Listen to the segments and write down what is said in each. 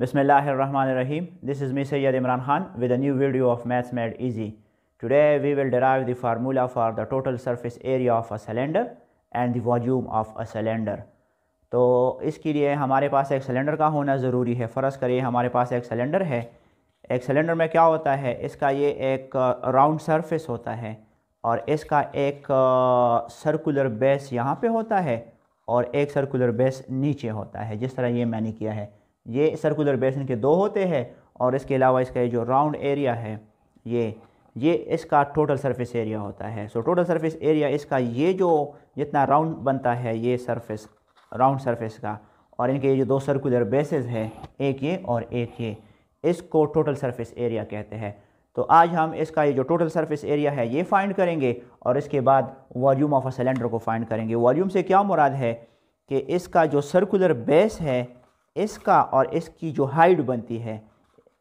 Bismillahirrahmanirrahim. This is Mr. Yad Imran Khan with a new video of Maths Made Easy. Today we will derive the formula for the total surface area of a cylinder and the volume of a cylinder. तो इसके लिए हमारे पास एक cylinder का होना ज़रूरी है फ़र्ज़ करिए हमारे पास एक सिलेंडर है एक सिलेंडर में क्या होता है इसका ये एक राउंड सरफेस होता है और इसका एक सर्कुलर बेस यहाँ पे होता है और एक सर्कुलर बेस नीचे होता है जिस तरह ये मैंने किया है ये सर्कुलर बेसन के दो होते हैं और इसके अलावा इसका जो राउंड एरिया है ये ये इसका टोटल सरफेस एरिया होता है सो टोटल सरफेस एरिया इसका ये जो जितना राउंड बनता है ये सरफेस राउंड सरफेस का और इनके ये जो दो सर्कुलर बेसिस हैं एक ये और एक ये इसको टोटल सरफेस एरिया कहते हैं तो आज हम इसका ये जो टोटल सरफेस एरिया है ये फाइंड करेंगे और इसके बाद वॉल्यूम ऑफ अ सिलेंडर को फाइंड करेंगे वॉल्यूम से क्या मुराद है कि इसका जो सर्कुलर बेस है इसका और इसकी जो हाइट बनती है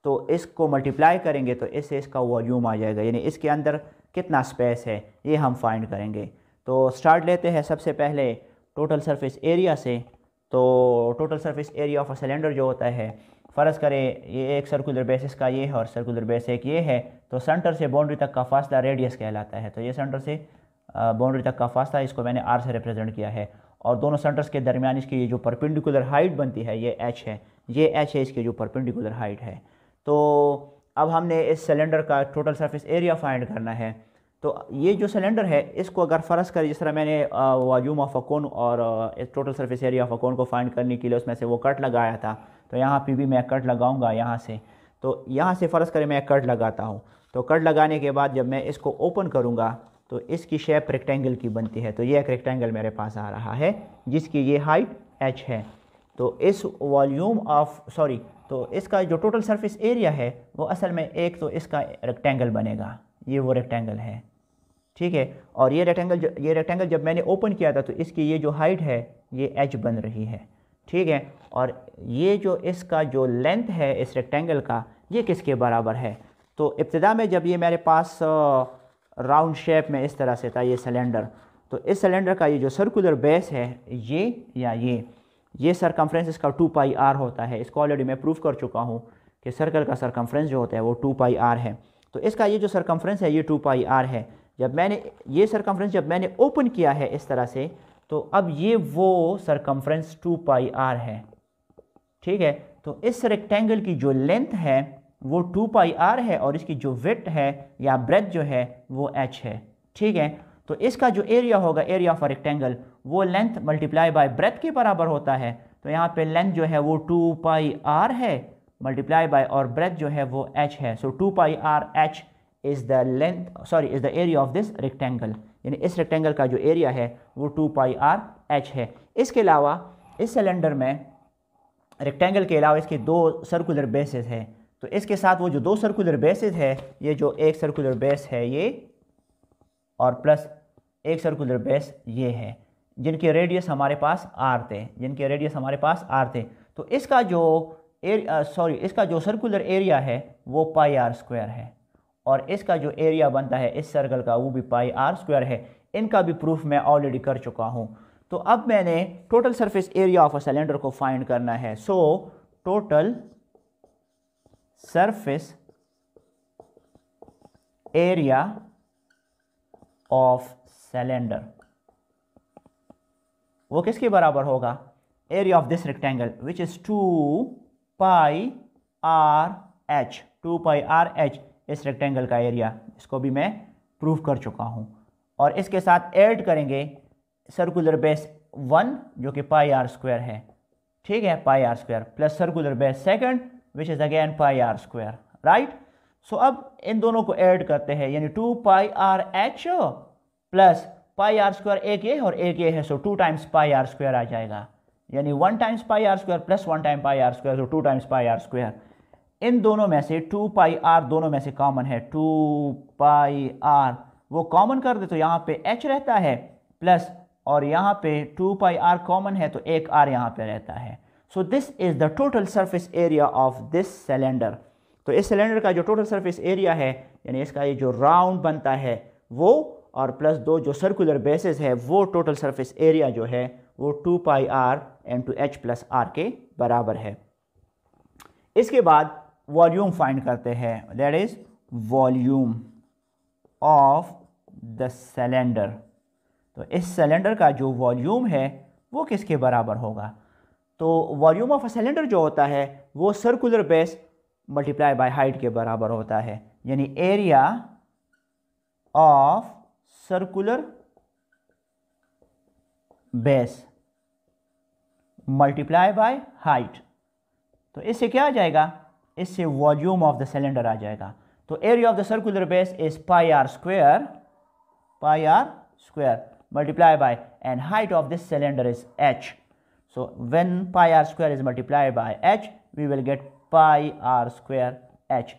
तो इसको मल्टीप्लाई करेंगे तो इससे इसका वॉल्यूम आ जाएगा यानी इसके अंदर कितना स्पेस है ये हम फाइंड करेंगे तो स्टार्ट लेते हैं सबसे पहले टोटल सरफेस एरिया से तो total surface area of a cylinder जो होता है फ़र्ज़ करें ये एक सर्कुलर बेसिस का ये है और सर्कुलर बेस एक ये है तो सेंटर से बाउंड्री तक का फासला रेडियस कहलाता है तो ये सेंटर से बाउंड्री तक का फासला इसको मैंने आर से रिप्रेजेंट किया है और दोनों सेंटर्स के दरमियान इसकी ये जो परपेंडिकुलर हाइट बनती है ये एच है ये एच है इसकी जो परपेंडिकुलर हाइट है तो अब हमने इस सिलेंडर का टोटल सरफेस एरिया फाइंड करना है तो ये जो सिलेंडर है इसको अगर फ़र्ज़ करें जिस तरह मैंने वॉल्यूम ऑफ अकोन और total surface area of a cone को फाइंड करने के लिए उसमें से वो कट लगाया था तो यहाँ पे भी मैं कट लगाऊंगा यहाँ से तो यहाँ से फ़र्ज़ करें मैं कट लगाता हूँ तो कट लगाने के बाद जब मैं इसको ओपन करूँगा तो इसकी शेप रेक्टेंगल की बनती है तो ये एक रेक्टेंगल मेरे पास आ रहा है जिसकी ये हाइट एच है तो इस वॉल्यूम ऑफ सॉरी तो इसका जो टोटल सरफेस एरिया है वो असल में एक तो इसका रेक्टेंगल बनेगा ये वो रेक्टेंगल है ठीक है और ये रेक्टेंगल ये रेक्टेंगल जब मैंने ओपन किया था तो इसकी ये जो हाइट है ये एच बन रही है ठीक है और ये जो इसका जो लेंथ है इस रेक्टेंगल का ये किसके बराबर है तो इब्तदा में जब ये मेरे पास आ, राउंड शेप में इस तरह से था ये सिलेंडर तो इस सिलेंडर का ये जो सर्कुलर बेस है ये या ये ये सरकमफ्रेंस इसका टू पाई आर होता है इसको ऑलरेडी मैं प्रूव कर चुका हूँ कि सर्कल का सरकमफ्रेंस जो होता है वो टू पाई आर है तो इसका ये जो सरकमफ्रेंस है ये टू पाई आर है जब मैंने ये सरकमफ्रेंस जब मैंने ओपन किया है इस तरह से तो अब ये वो सरकमफ्रेंस टू पाई आर है ठीक है तो इस रेक्टेंगल की जो लेंथ है वो टू पाई आर है और इसकी जो वेट है या ब्रेथ जो है वो एच है ठीक है तो इसका जो एरिया होगा एरिया ऑफ रेक्टेंगल वो लेंथ मल्टीप्लाई बाय ब्रेथ के बराबर होता है तो यहाँ पे लेंथ जो है वो टू पाई आर है मल्टीप्लाई बाय और ब्रेथ जो है वो एच है so two pi R H is the length sorry is the area of this rectangle यानी इस रेक्टेंगल का जो एरिया है वो टू पाई आर एच है इसके अलावा इस सिलेंडर में रेक्टेंगल के अलावा इसके दो सर्कुलर बेसिस हैं तो इसके साथ वो जो दो सर्कुलर बेसिस है ये जो एक सर्कुलर बेस है ये और प्लस एक सर्कुलर बेस ये है जिनके रेडियस हमारे पास आर थे जिनके रेडियस हमारे पास आर थे तो इसका जो सॉरी इसका जो सर्कुलर एरिया है वो पाई आर स्क्वायर है और इसका जो एरिया बनता है इस सर्कल का वो भी पाई आर स्क्वायर है इनका भी प्रूफ मैं ऑलरेडी कर चुका हूँ तो अब मैंने total surface area of a cylinder को फाइंड करना है so total surface area of cylinder वो किसके बराबर होगा area of this rectangle which is two pi R H two pi R H इस रेक्टेंगल का एरिया इसको भी मैं प्रूव कर चुका हूँ और इसके साथ ऐड करेंगे सर्कुलर बेस वन जो कि पाई आर स्क्वायर है ठीक है pi R square plus circular base second which is again pi R square right so अब इन दोनों को ऐड करते हैं यानी two pi R H plus pi R square एक ए और एक ए है so two times pi R square आ जाएगा यानी one times pi R square plus one time pi R square so two times pi R square इन दोनों में से टू पाई आर दोनों में से कॉमन है टू पाई आर वो कॉमन कर दे तो यहाँ पे एच रहता है प्लस और यहाँ पे टू पाई आर कॉमन है तो एक आर यहाँ पे रहता है so this is the total surface area of this cylinder तो इस सिलेंडर का जो टोटल सर्फिस एरिया है यानी इसका ये जो राउंड बनता है वो और प्लस दो जो सर्कुलर बेसिस है वो टोटल सर्फिस एरिया जो है वो two pi R into H plus R के बराबर है इसके बाद वॉल्यूम फाइंड करते हैं that is volume of the cylinder तो इस सिलेंडर का जो वॉल्यूम है वो किसके बराबर होगा तो वॉल्यूम ऑफ अ सिलेंडर जो होता है वो circular base multiply by height के बराबर होता है यानी area of circular base multiply by height तो इससे क्या आ जाएगा इससे वॉल्यूम ऑफ द सिलेंडर आ जाएगा तो area of the circular base is pi R square pi R square multiply by and height of this cylinder is H so when pi r square is multiplied by h we will get pi r square h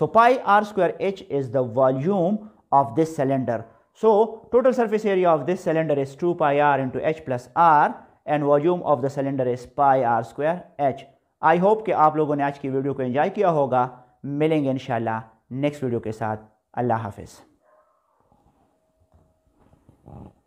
so pi r square h is the volume of this cylinder so total surface area of this cylinder is 2 pi r into h plus r and volume of the cylinder is pi r square h I hope कि आप लोगों ने आज की video को enjoy किया होगा मिलेंगे इंशाल्लाह नेक्स्ट वीडियो के साथ अल्लाह हाफिज़